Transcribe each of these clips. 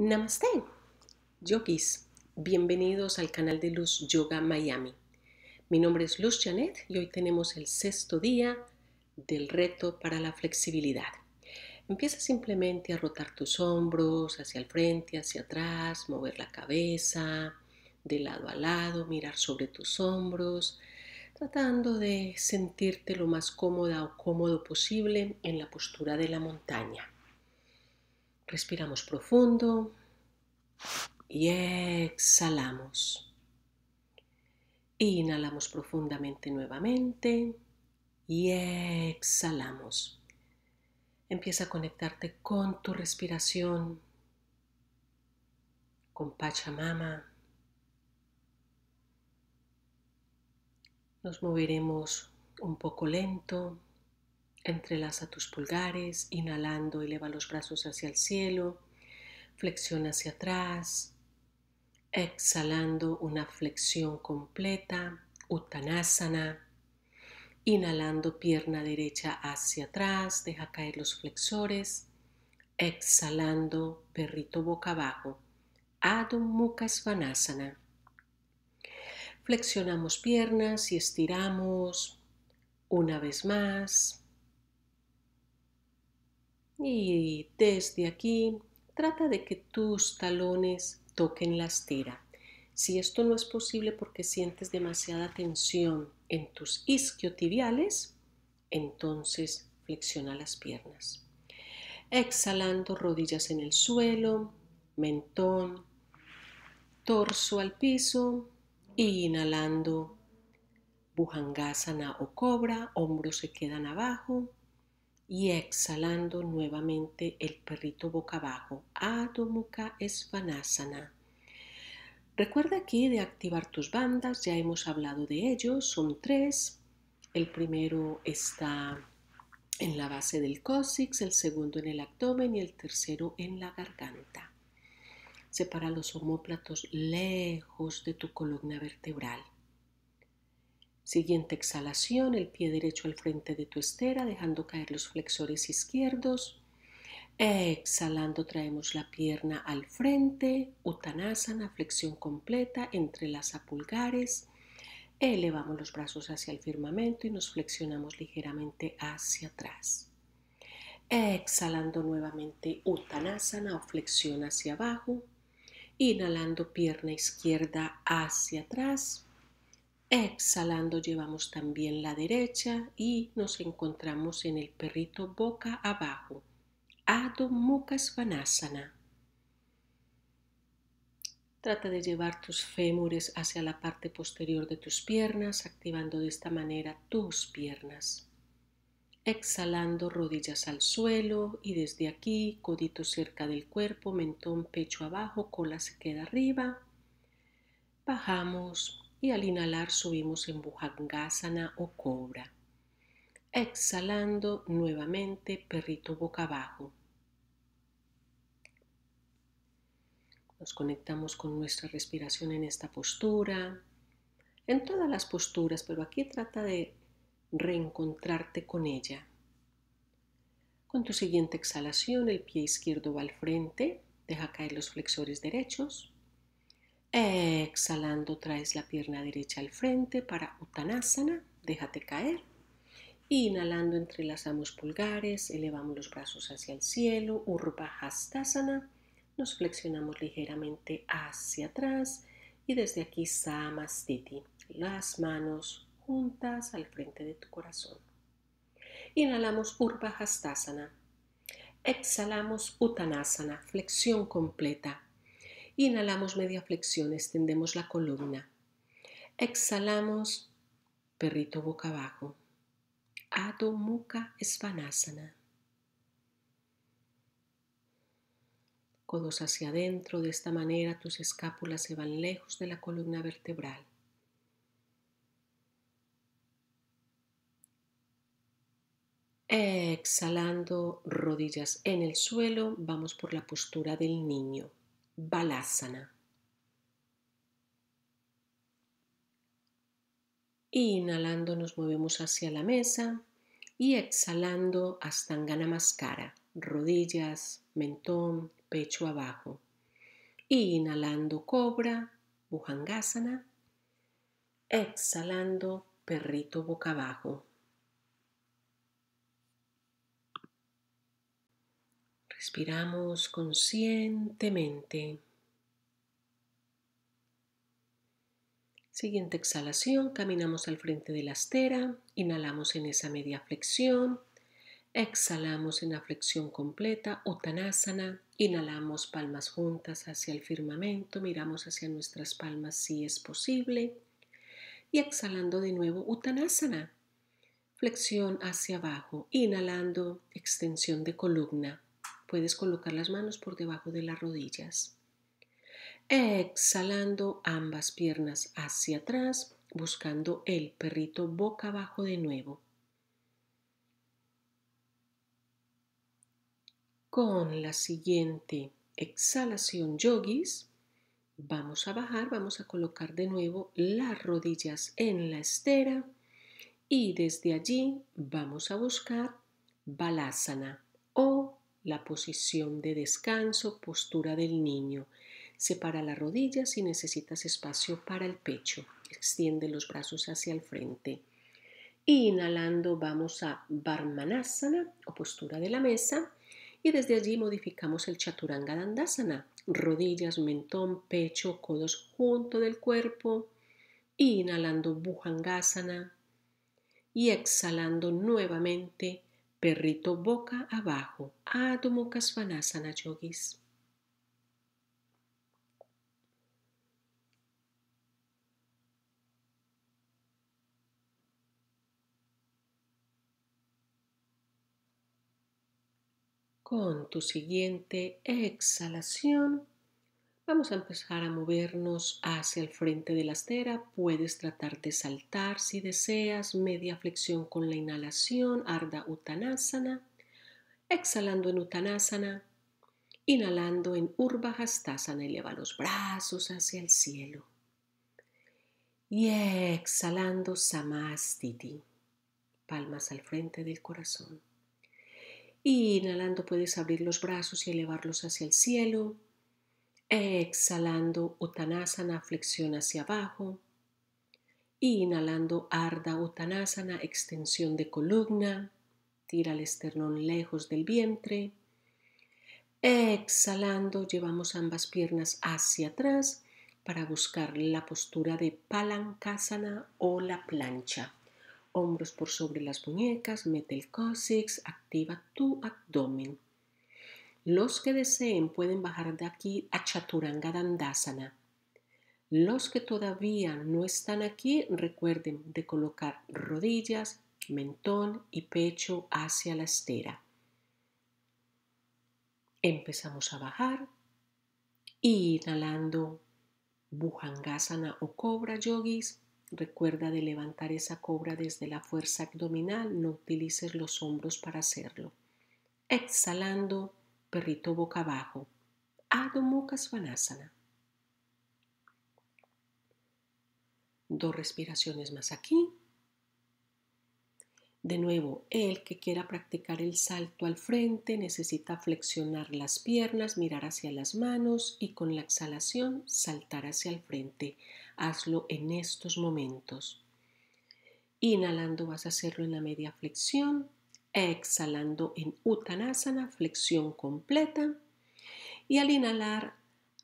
Namaste, yogis. Bienvenidos al canal de Luz Yoga Miami. Mi nombre es Luz Janet y hoy tenemos el sexto día del reto para la flexibilidad. Empieza simplemente a rotar tus hombros hacia el frente, hacia atrás, mover la cabeza de lado a lado, mirar sobre tus hombros, tratando de sentirte lo más cómoda o cómodo posible en la postura de la montaña. Respiramos profundo y exhalamos. Inhalamos profundamente nuevamente y exhalamos. Empieza a conectarte con tu respiración, con Pachamama. Nos moveremos un poco lento, Entrelaza tus pulgares, inhalando, eleva los brazos hacia el cielo, flexiona hacia atrás, exhalando una flexión completa, uttanasana. Inhalando pierna derecha hacia atrás, deja caer los flexores. Exhalando perrito boca abajo. Adho Mukha Svanasana. Flexionamos piernas y estiramos una vez más. Y desde aquí trata de que tus talones toquen la estira. Si esto no es posible porque sientes demasiada tensión en tus isquiotibiales, entonces flexiona las piernas. Exhalando rodillas en el suelo, mentón, torso al piso y inhalando bujangasana o cobra, hombros se quedan abajo y exhalando nuevamente el perrito boca abajo. Adho Mukha Svanasana. Recuerda aquí de activar tus bandas, ya hemos hablado de ellos, son tres. El primero está en la base del cóccix, el segundo en el abdomen y el tercero en la garganta. Separa los homóplatos lejos de tu columna vertebral. Siguiente exhalación, el pie derecho al frente de tu estera, dejando caer los flexores izquierdos. Exhalando, traemos la pierna al frente, Uttanasana, flexión completa, entre entrelaza pulgares. Elevamos los brazos hacia el firmamento y nos flexionamos ligeramente hacia atrás. Exhalando nuevamente Uttanasana o flexión hacia abajo. Inhalando pierna izquierda hacia atrás. Exhalando llevamos también la derecha y nos encontramos en el perrito boca abajo. Adho Mukha Svanasana. Trata de llevar tus fémures hacia la parte posterior de tus piernas, activando de esta manera tus piernas. Exhalando rodillas al suelo y desde aquí, codito cerca del cuerpo, mentón, pecho abajo, cola se queda arriba. Bajamos y al inhalar subimos en Bhujangasana o cobra. Exhalando nuevamente perrito boca abajo. Nos conectamos con nuestra respiración en esta postura, en todas las posturas, pero aquí trata de reencontrarte con ella. Con tu siguiente exhalación, el pie izquierdo va al frente, deja caer los flexores derechos. Exhalando, traes la pierna derecha al frente para Uttanasana, déjate caer. Inhalando, entrelazamos pulgares, elevamos los brazos hacia el cielo, urba nos flexionamos ligeramente hacia atrás y desde aquí Samastiti, las manos juntas al frente de tu corazón. Inhalamos urba exhalamos Uttanasana, flexión completa Inhalamos media flexión, extendemos la columna. Exhalamos, perrito boca abajo. Adho Mukha Svanasana. Codos hacia adentro, de esta manera tus escápulas se van lejos de la columna vertebral. Exhalando rodillas en el suelo, vamos por la postura del niño. Balasana. Inhalando nos movemos hacia la mesa y exhalando Astangana Mascara, rodillas, mentón, pecho abajo. Inhalando Cobra, Bhujangasana. Exhalando Perrito boca abajo. Respiramos conscientemente. Siguiente exhalación, caminamos al frente de la estera, inhalamos en esa media flexión, exhalamos en la flexión completa, uttanasana, inhalamos palmas juntas hacia el firmamento, miramos hacia nuestras palmas si es posible y exhalando de nuevo uttanasana, flexión hacia abajo, inhalando extensión de columna, Puedes colocar las manos por debajo de las rodillas. Exhalando ambas piernas hacia atrás, buscando el perrito boca abajo de nuevo. Con la siguiente exhalación yogis, vamos a bajar, vamos a colocar de nuevo las rodillas en la estera y desde allí vamos a buscar balasana la posición de descanso, postura del niño. Separa las rodillas si necesitas espacio para el pecho. Extiende los brazos hacia el frente. inhalando vamos a Varmanasana o postura de la mesa y desde allí modificamos el Chaturanga Dandasana. Rodillas, mentón, pecho, codos junto del cuerpo. inhalando Bhujangasana y exhalando nuevamente Perrito boca abajo, átomo ah, Kasvanasana Yogis. Con tu siguiente exhalación, Vamos a empezar a movernos hacia el frente de la estera. Puedes tratar de saltar si deseas, media flexión con la inhalación, arda Uttanasana. Exhalando en Uttanasana. Inhalando en Hastasana. eleva los brazos hacia el cielo. Y exhalando Samastiti, palmas al frente del corazón. Inhalando puedes abrir los brazos y elevarlos hacia el cielo. Exhalando Uttanasana, flexión hacia abajo. inhalando arda, Uttanasana, extensión de columna. Tira el esternón lejos del vientre. Exhalando, llevamos ambas piernas hacia atrás para buscar la postura de palancasana o la plancha. Hombros por sobre las muñecas, mete el cóccix, activa tu abdomen. Los que deseen pueden bajar de aquí a Chaturanga Dandasana. Los que todavía no están aquí, recuerden de colocar rodillas, mentón y pecho hacia la estera. Empezamos a bajar. Inhalando Bhujangasana o cobra yogis. Recuerda de levantar esa cobra desde la fuerza abdominal, no utilices los hombros para hacerlo. Exhalando perrito boca abajo, Adho Mukha Dos respiraciones más aquí. De nuevo, el que quiera practicar el salto al frente necesita flexionar las piernas, mirar hacia las manos y con la exhalación saltar hacia el frente. Hazlo en estos momentos. Inhalando vas a hacerlo en la media flexión exhalando en Uttanasana, flexión completa. Y al inhalar,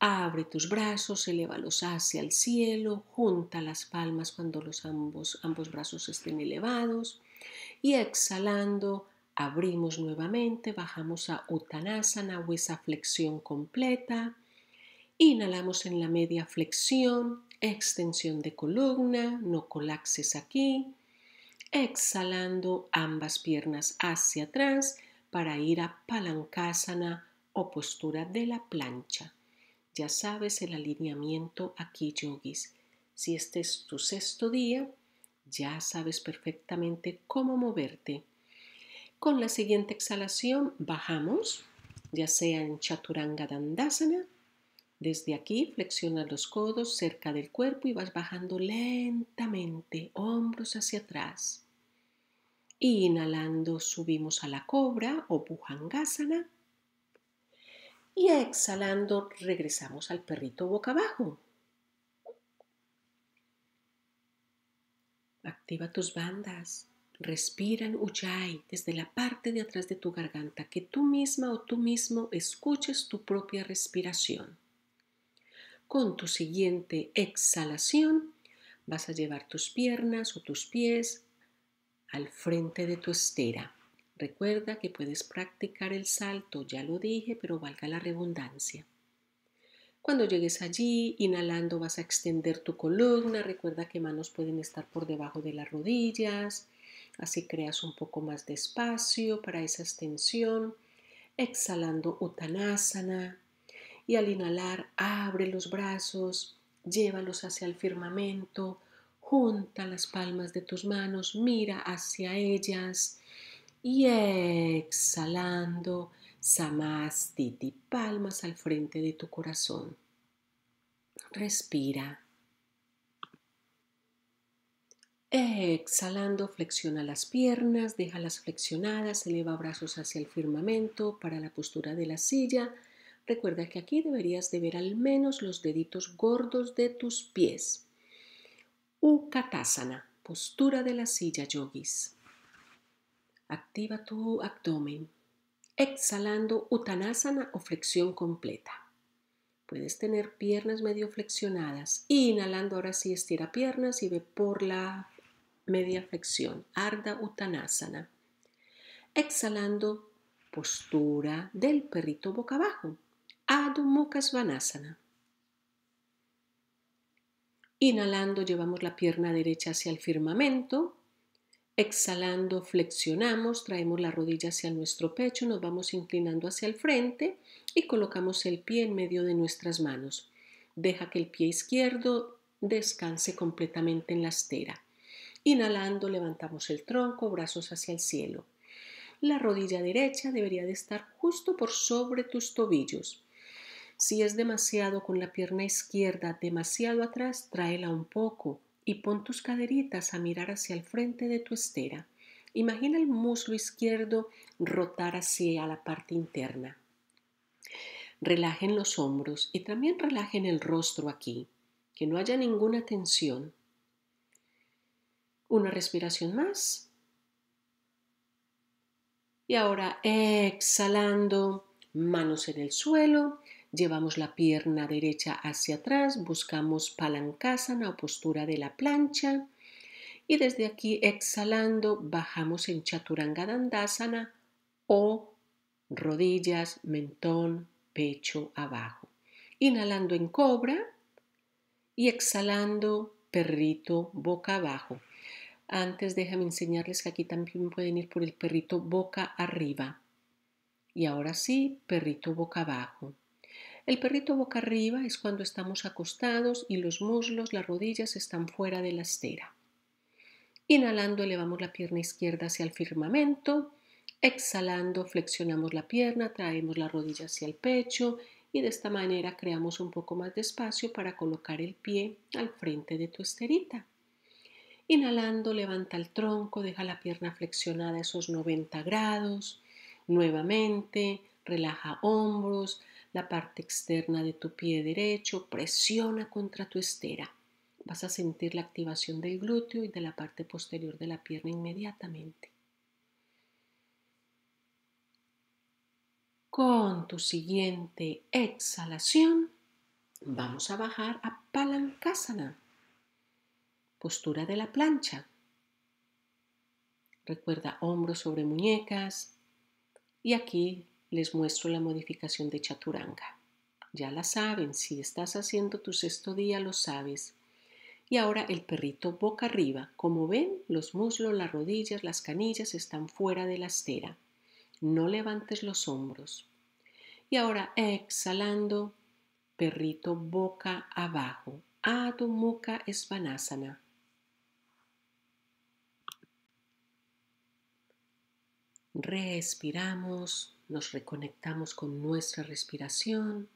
abre tus brazos, elévalos hacia el cielo, junta las palmas cuando los ambos, ambos brazos estén elevados. Y exhalando, abrimos nuevamente, bajamos a Uttanasana o esa flexión completa. Inhalamos en la media flexión, extensión de columna, no colapses aquí exhalando ambas piernas hacia atrás para ir a palankasana o postura de la plancha. Ya sabes el alineamiento aquí, yogis. Si este es tu sexto día, ya sabes perfectamente cómo moverte. Con la siguiente exhalación bajamos, ya sea en Chaturanga Dandasana desde aquí flexiona los codos cerca del cuerpo y vas bajando lentamente, hombros hacia atrás. Inhalando subimos a la cobra o pujangasana. Y exhalando regresamos al perrito boca abajo. Activa tus bandas. Respira en desde la parte de atrás de tu garganta, que tú misma o tú mismo escuches tu propia respiración. Con tu siguiente exhalación vas a llevar tus piernas o tus pies al frente de tu estera. Recuerda que puedes practicar el salto, ya lo dije, pero valga la redundancia. Cuando llegues allí, inhalando vas a extender tu columna, recuerda que manos pueden estar por debajo de las rodillas, así creas un poco más de espacio para esa extensión. Exhalando Uttanasana, y al inhalar abre los brazos, llévalos hacia el firmamento, junta las palmas de tus manos, mira hacia ellas y exhalando, samastiti, palmas al frente de tu corazón. Respira. Exhalando, flexiona las piernas, déjalas flexionadas, eleva brazos hacia el firmamento para la postura de la silla Recuerda que aquí deberías de ver al menos los deditos gordos de tus pies. Ukatasana, postura de la silla yogis. Activa tu abdomen, exhalando utanasana o flexión completa. Puedes tener piernas medio flexionadas. Inhalando ahora sí estira piernas y ve por la media flexión. Arda utanasana. Exhalando postura del perrito boca abajo. Adho Inhalando llevamos la pierna derecha hacia el firmamento. Exhalando flexionamos, traemos la rodilla hacia nuestro pecho, nos vamos inclinando hacia el frente y colocamos el pie en medio de nuestras manos. Deja que el pie izquierdo descanse completamente en la estera. Inhalando levantamos el tronco, brazos hacia el cielo. La rodilla derecha debería de estar justo por sobre tus tobillos. Si es demasiado con la pierna izquierda, demasiado atrás, tráela un poco y pon tus caderitas a mirar hacia el frente de tu estera. Imagina el muslo izquierdo rotar hacia la parte interna. Relajen los hombros y también relajen el rostro aquí, que no haya ninguna tensión. Una respiración más. Y ahora exhalando, manos en el suelo Llevamos la pierna derecha hacia atrás, buscamos palancasana o postura de la plancha y desde aquí exhalando bajamos en chaturanga dandasana o rodillas, mentón, pecho abajo. Inhalando en cobra y exhalando perrito boca abajo. Antes déjame enseñarles que aquí también pueden ir por el perrito boca arriba. Y ahora sí, perrito boca abajo. El perrito boca arriba es cuando estamos acostados y los muslos, las rodillas están fuera de la estera. Inhalando elevamos la pierna izquierda hacia el firmamento, exhalando flexionamos la pierna, traemos la rodilla hacia el pecho y de esta manera creamos un poco más de espacio para colocar el pie al frente de tu esterita. Inhalando, levanta el tronco, deja la pierna flexionada a esos 90 grados. Nuevamente, relaja hombros, la parte externa de tu pie derecho, presiona contra tu estera. Vas a sentir la activación del glúteo y de la parte posterior de la pierna inmediatamente. Con tu siguiente exhalación, vamos a bajar a Palankasana, postura de la plancha. Recuerda hombros sobre muñecas y aquí les muestro la modificación de chaturanga. Ya la saben, si estás haciendo tu sexto día lo sabes. Y ahora el perrito boca arriba. Como ven, los muslos, las rodillas, las canillas están fuera de la estera. No levantes los hombros. Y ahora exhalando, perrito boca abajo. Adho Mukha Svanasana. Respiramos. Nos reconectamos con nuestra respiración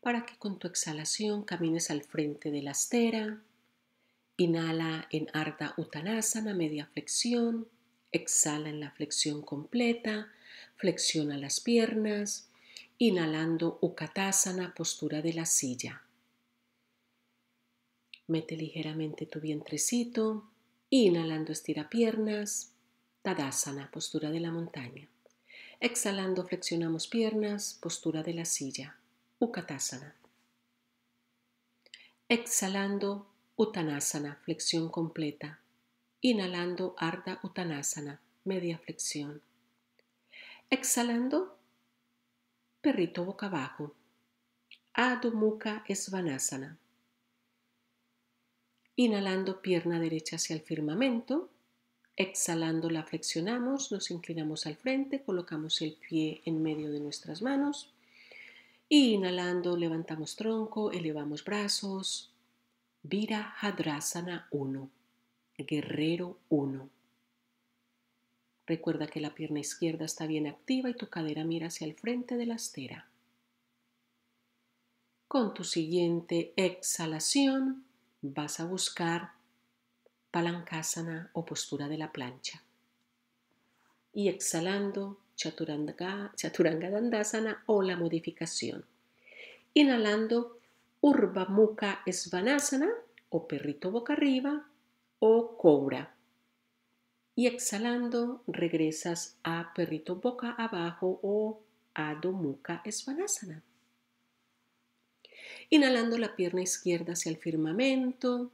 para que con tu exhalación camines al frente de la estera. Inhala en Ardha Uttanasana, media flexión. Exhala en la flexión completa. Flexiona las piernas. Inhalando Ukatasana, postura de la silla. Mete ligeramente tu vientrecito. Inhalando estira piernas. Tadasana, postura de la montaña. Exhalando flexionamos piernas, postura de la silla, Ukatasana. Exhalando utanasana, flexión completa. Inhalando arda utanasana, media flexión. Exhalando perrito boca abajo. Adho Mukha Svanasana. Inhalando pierna derecha hacia el firmamento Exhalando la flexionamos, nos inclinamos al frente, colocamos el pie en medio de nuestras manos. inhalando levantamos tronco, elevamos brazos. Vira Hadrasana 1, Guerrero 1. Recuerda que la pierna izquierda está bien activa y tu cadera mira hacia el frente de la estera. Con tu siguiente exhalación vas a buscar Palankasana o postura de la plancha. Y exhalando, Chaturanga, Chaturanga Dandasana o la modificación. Inhalando, urba muca o perrito boca arriba o cobra. Y exhalando, regresas a perrito boca abajo o Adho Mukha Inhalando la pierna izquierda hacia el firmamento,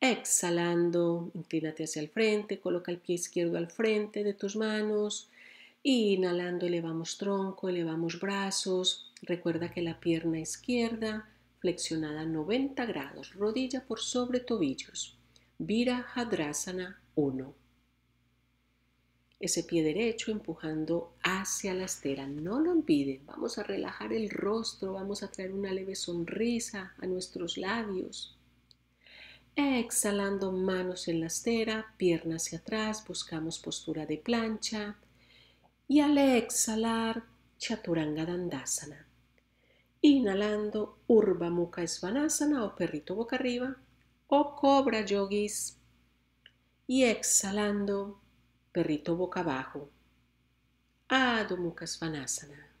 Exhalando, inclínate hacia el frente, coloca el pie izquierdo al frente de tus manos. Inhalando, elevamos tronco, elevamos brazos. Recuerda que la pierna izquierda flexionada 90 grados, rodilla por sobre tobillos. Vira Hadrasana 1. Ese pie derecho empujando hacia la estera. No lo olviden, vamos a relajar el rostro, vamos a traer una leve sonrisa a nuestros labios. Exhalando manos en la estera, pierna hacia atrás, buscamos postura de plancha. Y al exhalar, Chaturanga Dandasana. Inhalando, urba Mukha Svanasana o perrito boca arriba o cobra yogis. Y exhalando, perrito boca abajo. Adho Mukha Svanasana.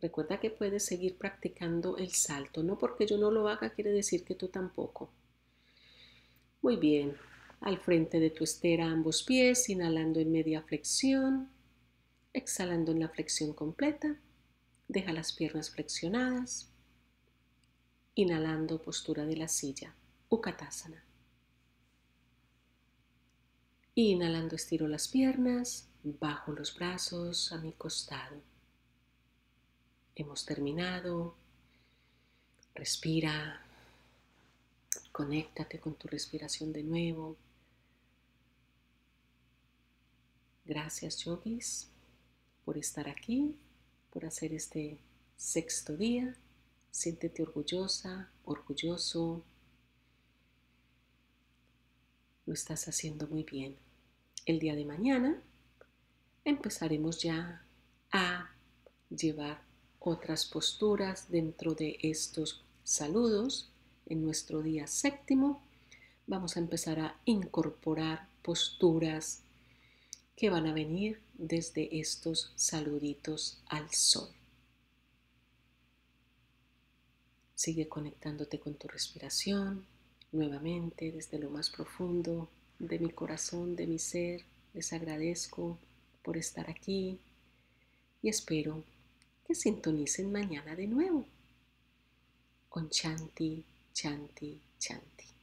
Recuerda que puedes seguir practicando el salto. No porque yo no lo haga quiere decir que tú tampoco. Muy bien. Al frente de tu estera ambos pies, inhalando en media flexión, exhalando en la flexión completa. Deja las piernas flexionadas. Inhalando postura de la silla, Ukatasana. Inhalando estiro las piernas, bajo los brazos a mi costado. Hemos terminado. Respira. Conéctate con tu respiración de nuevo. Gracias, yogis, por estar aquí, por hacer este sexto día. Siéntete orgullosa, orgulloso. Lo estás haciendo muy bien. El día de mañana empezaremos ya a llevar otras posturas dentro de estos saludos en nuestro día séptimo. Vamos a empezar a incorporar posturas que van a venir desde estos saluditos al sol. Sigue conectándote con tu respiración nuevamente desde lo más profundo de mi corazón, de mi ser. Les agradezco por estar aquí y espero que sintonicen mañana de nuevo. Con Chanti, Chanti, Chanti.